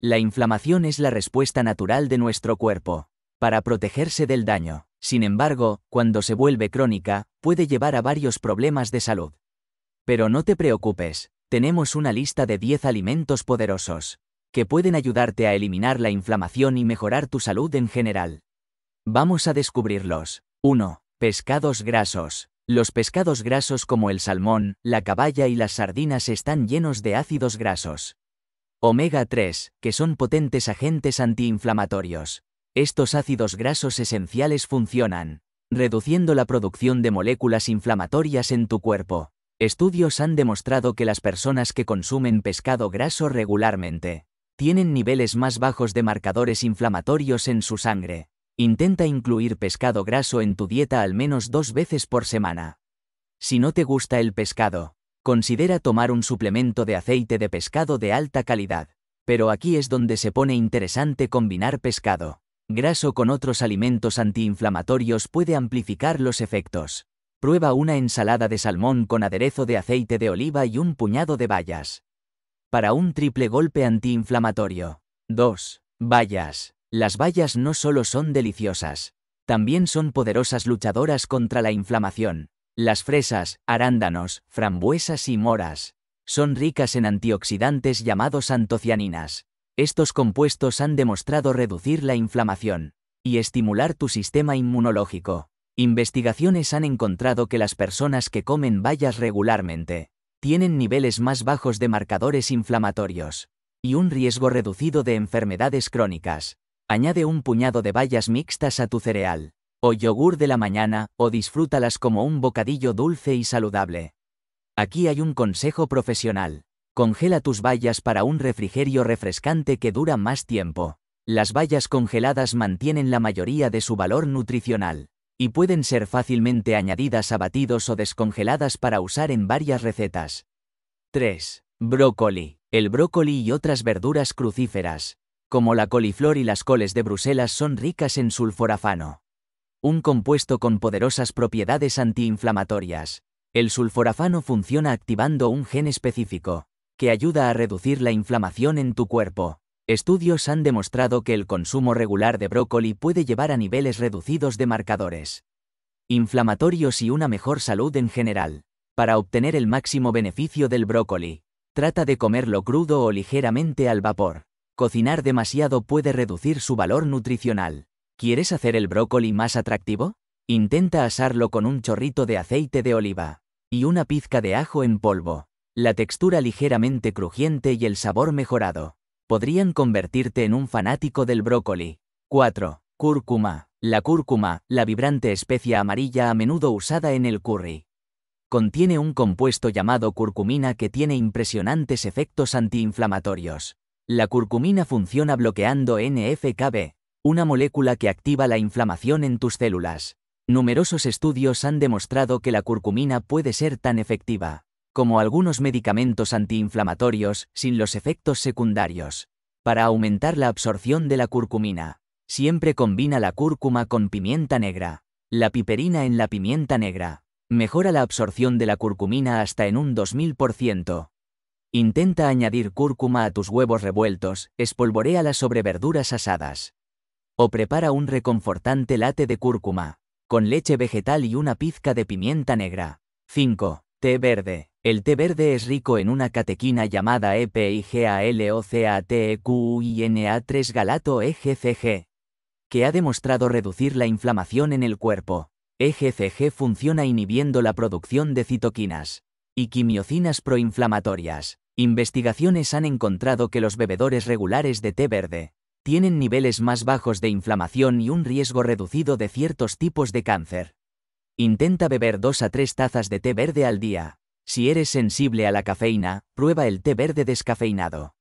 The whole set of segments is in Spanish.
La inflamación es la respuesta natural de nuestro cuerpo para protegerse del daño. Sin embargo, cuando se vuelve crónica, puede llevar a varios problemas de salud. Pero no te preocupes, tenemos una lista de 10 alimentos poderosos que pueden ayudarte a eliminar la inflamación y mejorar tu salud en general. Vamos a descubrirlos. 1. Pescados grasos. Los pescados grasos como el salmón, la caballa y las sardinas están llenos de ácidos grasos omega 3, que son potentes agentes antiinflamatorios. Estos ácidos grasos esenciales funcionan, reduciendo la producción de moléculas inflamatorias en tu cuerpo. Estudios han demostrado que las personas que consumen pescado graso regularmente tienen niveles más bajos de marcadores inflamatorios en su sangre. Intenta incluir pescado graso en tu dieta al menos dos veces por semana. Si no te gusta el pescado, considera tomar un suplemento de aceite de pescado de alta calidad. Pero aquí es donde se pone interesante combinar pescado graso con otros alimentos antiinflamatorios puede amplificar los efectos. Prueba una ensalada de salmón con aderezo de aceite de oliva y un puñado de bayas. Para un triple golpe antiinflamatorio. 2. Bayas. Las bayas no solo son deliciosas, también son poderosas luchadoras contra la inflamación. Las fresas, arándanos, frambuesas y moras son ricas en antioxidantes llamados antocianinas. Estos compuestos han demostrado reducir la inflamación y estimular tu sistema inmunológico. Investigaciones han encontrado que las personas que comen bayas regularmente tienen niveles más bajos de marcadores inflamatorios y un riesgo reducido de enfermedades crónicas. Añade un puñado de bayas mixtas a tu cereal o yogur de la mañana, o disfrútalas como un bocadillo dulce y saludable. Aquí hay un consejo profesional. Congela tus bayas para un refrigerio refrescante que dura más tiempo. Las bayas congeladas mantienen la mayoría de su valor nutricional y pueden ser fácilmente añadidas a batidos o descongeladas para usar en varias recetas. 3. Brócoli. El brócoli y otras verduras crucíferas, como la coliflor y las coles de Bruselas, son ricas en sulforafano un compuesto con poderosas propiedades antiinflamatorias. El sulforafano funciona activando un gen específico, que ayuda a reducir la inflamación en tu cuerpo. Estudios han demostrado que el consumo regular de brócoli puede llevar a niveles reducidos de marcadores inflamatorios y una mejor salud en general. Para obtener el máximo beneficio del brócoli, trata de comerlo crudo o ligeramente al vapor. Cocinar demasiado puede reducir su valor nutricional. ¿Quieres hacer el brócoli más atractivo? Intenta asarlo con un chorrito de aceite de oliva y una pizca de ajo en polvo. La textura ligeramente crujiente y el sabor mejorado podrían convertirte en un fanático del brócoli. 4. Cúrcuma. La cúrcuma, la vibrante especia amarilla a menudo usada en el curry. Contiene un compuesto llamado curcumina que tiene impresionantes efectos antiinflamatorios. La curcumina funciona bloqueando NFKB, una molécula que activa la inflamación en tus células. Numerosos estudios han demostrado que la curcumina puede ser tan efectiva como algunos medicamentos antiinflamatorios sin los efectos secundarios. Para aumentar la absorción de la curcumina, siempre combina la cúrcuma con pimienta negra. La piperina en la pimienta negra mejora la absorción de la curcumina hasta en un 2000%. Intenta añadir cúrcuma a tus huevos revueltos, espolvoreala sobre verduras asadas. O prepara un reconfortante late de cúrcuma, con leche vegetal y una pizca de pimienta negra. 5. Té verde. El té verde es rico en una catequina llamada EPIGALOCATEQUINA3 galato EGCG, que ha demostrado reducir la inflamación en el cuerpo. EGCG funciona inhibiendo la producción de citoquinas y quimiocinas proinflamatorias. Investigaciones han encontrado que los bebedores regulares de té verde tienen niveles más bajos de inflamación y un riesgo reducido de ciertos tipos de cáncer. Intenta beber dos a tres tazas de té verde al día. Si eres sensible a la cafeína, prueba el té verde descafeinado,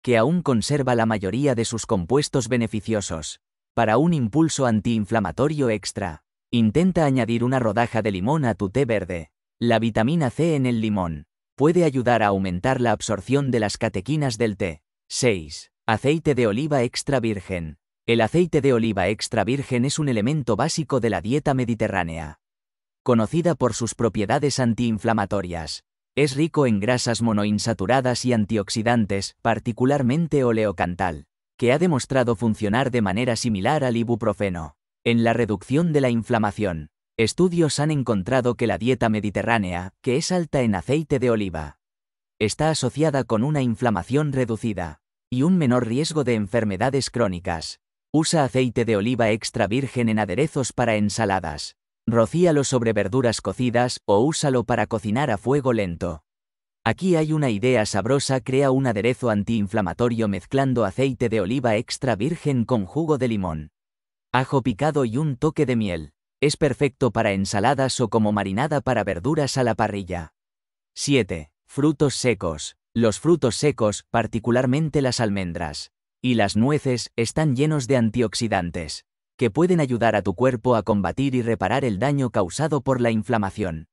que aún conserva la mayoría de sus compuestos beneficiosos. Para un impulso antiinflamatorio extra, intenta añadir una rodaja de limón a tu té verde. La vitamina C en el limón puede ayudar a aumentar la absorción de las catequinas del té. 6. Aceite de oliva extra virgen. El aceite de oliva extra virgen es un elemento básico de la dieta mediterránea. Conocida por sus propiedades antiinflamatorias. Es rico en grasas monoinsaturadas y antioxidantes, particularmente oleocantal, que ha demostrado funcionar de manera similar al ibuprofeno. En la reducción de la inflamación, estudios han encontrado que la dieta mediterránea, que es alta en aceite de oliva, está asociada con una inflamación reducida y un menor riesgo de enfermedades crónicas. Usa aceite de oliva extra virgen en aderezos para ensaladas. Rocíalo sobre verduras cocidas o úsalo para cocinar a fuego lento. Aquí hay una idea sabrosa, crea un aderezo antiinflamatorio mezclando aceite de oliva extra virgen con jugo de limón. Ajo picado y un toque de miel. Es perfecto para ensaladas o como marinada para verduras a la parrilla. 7. Frutos secos. Los frutos secos, particularmente las almendras, y las nueces, están llenos de antioxidantes, que pueden ayudar a tu cuerpo a combatir y reparar el daño causado por la inflamación.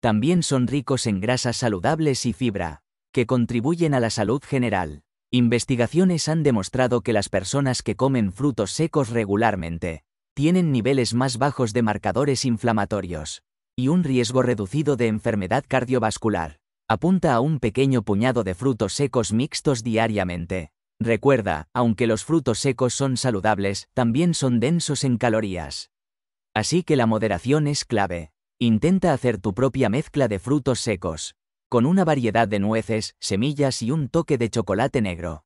También son ricos en grasas saludables y fibra, que contribuyen a la salud general. Investigaciones han demostrado que las personas que comen frutos secos regularmente tienen niveles más bajos de marcadores inflamatorios y un riesgo reducido de enfermedad cardiovascular. Apunta a un pequeño puñado de frutos secos mixtos diariamente. Recuerda, aunque los frutos secos son saludables, también son densos en calorías. Así que la moderación es clave. Intenta hacer tu propia mezcla de frutos secos, con una variedad de nueces, semillas y un toque de chocolate negro.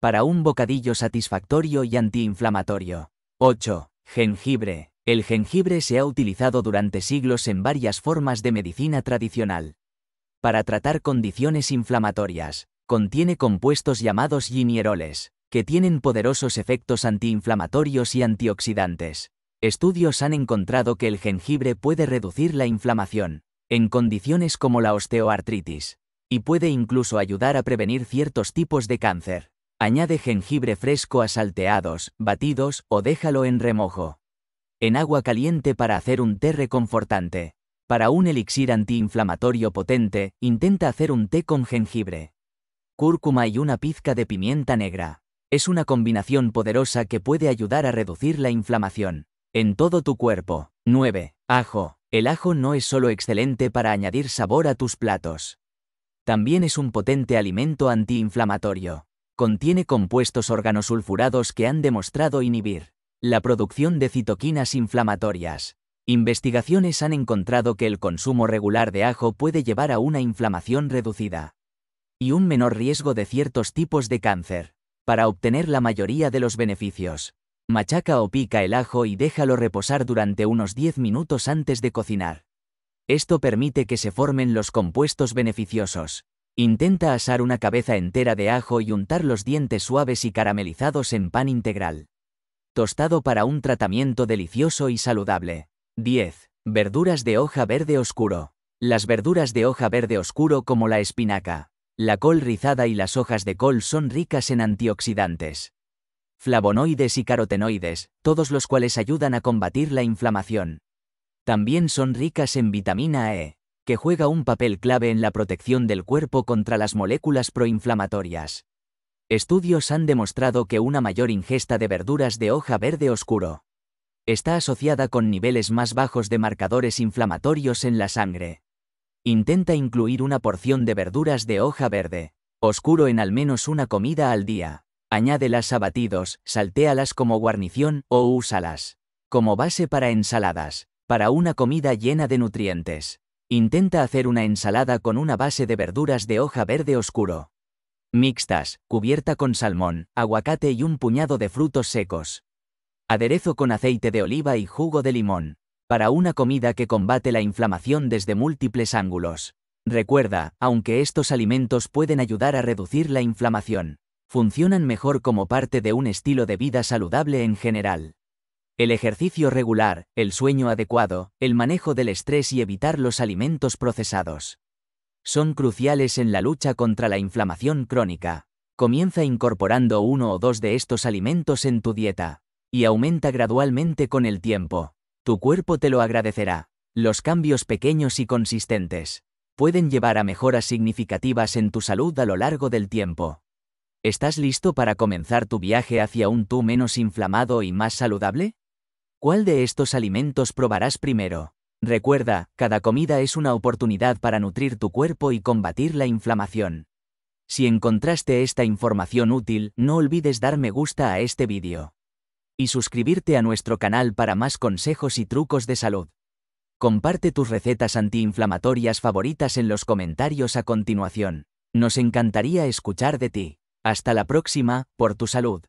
Para un bocadillo satisfactorio y antiinflamatorio. 8. Jengibre. El jengibre se ha utilizado durante siglos en varias formas de medicina tradicional para tratar condiciones inflamatorias. Contiene compuestos llamados ginieroles, que tienen poderosos efectos antiinflamatorios y antioxidantes. Estudios han encontrado que el jengibre puede reducir la inflamación, en condiciones como la osteoartritis, y puede incluso ayudar a prevenir ciertos tipos de cáncer. Añade jengibre fresco a salteados, batidos o déjalo en remojo. En agua caliente para hacer un té reconfortante. Para un elixir antiinflamatorio potente, intenta hacer un té con jengibre, cúrcuma y una pizca de pimienta negra. Es una combinación poderosa que puede ayudar a reducir la inflamación en todo tu cuerpo. 9. Ajo. El ajo no es solo excelente para añadir sabor a tus platos. También es un potente alimento antiinflamatorio. Contiene compuestos organosulfurados que han demostrado inhibir la producción de citoquinas inflamatorias, Investigaciones han encontrado que el consumo regular de ajo puede llevar a una inflamación reducida y un menor riesgo de ciertos tipos de cáncer. Para obtener la mayoría de los beneficios, machaca o pica el ajo y déjalo reposar durante unos 10 minutos antes de cocinar. Esto permite que se formen los compuestos beneficiosos. Intenta asar una cabeza entera de ajo y untar los dientes suaves y caramelizados en pan integral. Tostado para un tratamiento delicioso y saludable. 10. Verduras de hoja verde oscuro. Las verduras de hoja verde oscuro como la espinaca, la col rizada y las hojas de col son ricas en antioxidantes, flavonoides y carotenoides, todos los cuales ayudan a combatir la inflamación. También son ricas en vitamina E, que juega un papel clave en la protección del cuerpo contra las moléculas proinflamatorias. Estudios han demostrado que una mayor ingesta de verduras de hoja verde oscuro Está asociada con niveles más bajos de marcadores inflamatorios en la sangre. Intenta incluir una porción de verduras de hoja verde, oscuro en al menos una comida al día. Añádelas a batidos, saltéalas como guarnición o úsalas como base para ensaladas, para una comida llena de nutrientes. Intenta hacer una ensalada con una base de verduras de hoja verde oscuro. Mixtas, cubierta con salmón, aguacate y un puñado de frutos secos. Aderezo con aceite de oliva y jugo de limón. Para una comida que combate la inflamación desde múltiples ángulos. Recuerda, aunque estos alimentos pueden ayudar a reducir la inflamación, funcionan mejor como parte de un estilo de vida saludable en general. El ejercicio regular, el sueño adecuado, el manejo del estrés y evitar los alimentos procesados. Son cruciales en la lucha contra la inflamación crónica. Comienza incorporando uno o dos de estos alimentos en tu dieta y aumenta gradualmente con el tiempo. Tu cuerpo te lo agradecerá. Los cambios pequeños y consistentes pueden llevar a mejoras significativas en tu salud a lo largo del tiempo. ¿Estás listo para comenzar tu viaje hacia un tú menos inflamado y más saludable? ¿Cuál de estos alimentos probarás primero? Recuerda, cada comida es una oportunidad para nutrir tu cuerpo y combatir la inflamación. Si encontraste esta información útil, no olvides dar me gusta a este vídeo y suscribirte a nuestro canal para más consejos y trucos de salud. Comparte tus recetas antiinflamatorias favoritas en los comentarios a continuación. Nos encantaría escuchar de ti. Hasta la próxima, por tu salud.